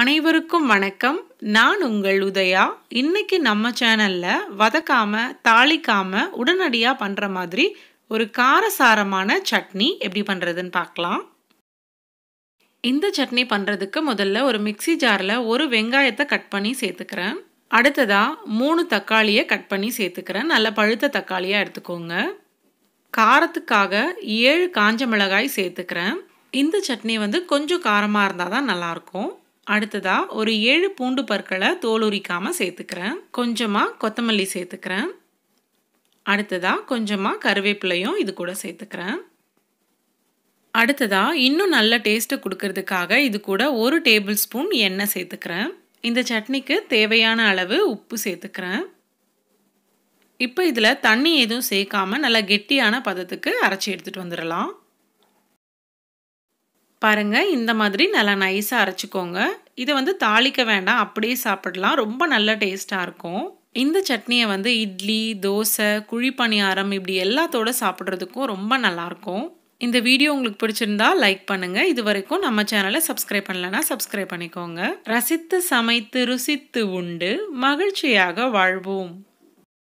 அனைவருக்கும் வணக்கம் நான் உங்கள் உதயா இன்னைக்கு நம்ம சேனலில் வதக்காம தாளிக்காம உடனடியாக பண்ணுற மாதிரி ஒரு காரசாரமான சட்னி எப்படி பண்ணுறதுன்னு பார்க்கலாம் இந்த சட்னி பண்ணுறதுக்கு முதல்ல ஒரு மிக்சி ஜாரில் ஒரு வெங்காயத்தை கட் பண்ணி சேர்த்துக்கிறேன் அடுத்ததாக மூணு தக்காளியை கட் பண்ணி சேர்த்துக்கிறேன் நல்ல பழுத்த தக்காளியாக எடுத்துக்கோங்க காரத்துக்காக ஏழு காஞ்ச மிளகாய் சேர்த்துக்கிறேன் இந்த சட்னி வந்து கொஞ்சம் காரமாக இருந்தால் தான் நல்லாயிருக்கும் அடுத்ததாக ஒரு ஏழு பூண்டு பற்களை தோல் உரிக்காம சேர்த்துக்கிறேன் கொஞ்சமாக கொத்தமல்லி சேர்த்துக்கிறேன் அடுத்ததாக கொஞ்சமாக கருவேப்பிலையும் இது கூட சேர்த்துக்கிறேன் அடுத்ததாக இன்னும் நல்ல டேஸ்ட்டை கொடுக்கறதுக்காக இது கூட ஒரு டேபிள் ஸ்பூன் எண்ணெய் சேர்த்துக்கிறேன் இந்த சட்னிக்கு தேவையான அளவு உப்பு சேர்த்துக்கிறேன் இப்போ இதில் தண்ணி எதுவும் சேர்க்காமல் நல்லா கெட்டியான பதத்துக்கு அரைச்சி எடுத்துகிட்டு வந்துடலாம் பாருங்கள் இந்த மாதிரி நல்லா நைஸாக அரைச்சிக்கோங்க இதை வந்து தாளிக்க வேண்டாம் அப்படியே சாப்பிடலாம் ரொம்ப நல்ல டேஸ்ட்டாக இருக்கும் இந்த சட்னியை வந்து இட்லி தோசை குழிப்பணியாரம் இப்படி எல்லாத்தோட சாப்பிட்றதுக்கும் ரொம்ப நல்லாயிருக்கும் இந்த வீடியோ உங்களுக்கு பிடிச்சிருந்தா லைக் பண்ணுங்கள் இது வரைக்கும் நம்ம சேனலை சப்ஸ்கிரைப் பண்ணலன்னா சப்ஸ்கிரைப் பண்ணிக்கோங்க ரசித்து சமைத்து ருசித்து உண்டு மகிழ்ச்சியாக வாழ்வோம்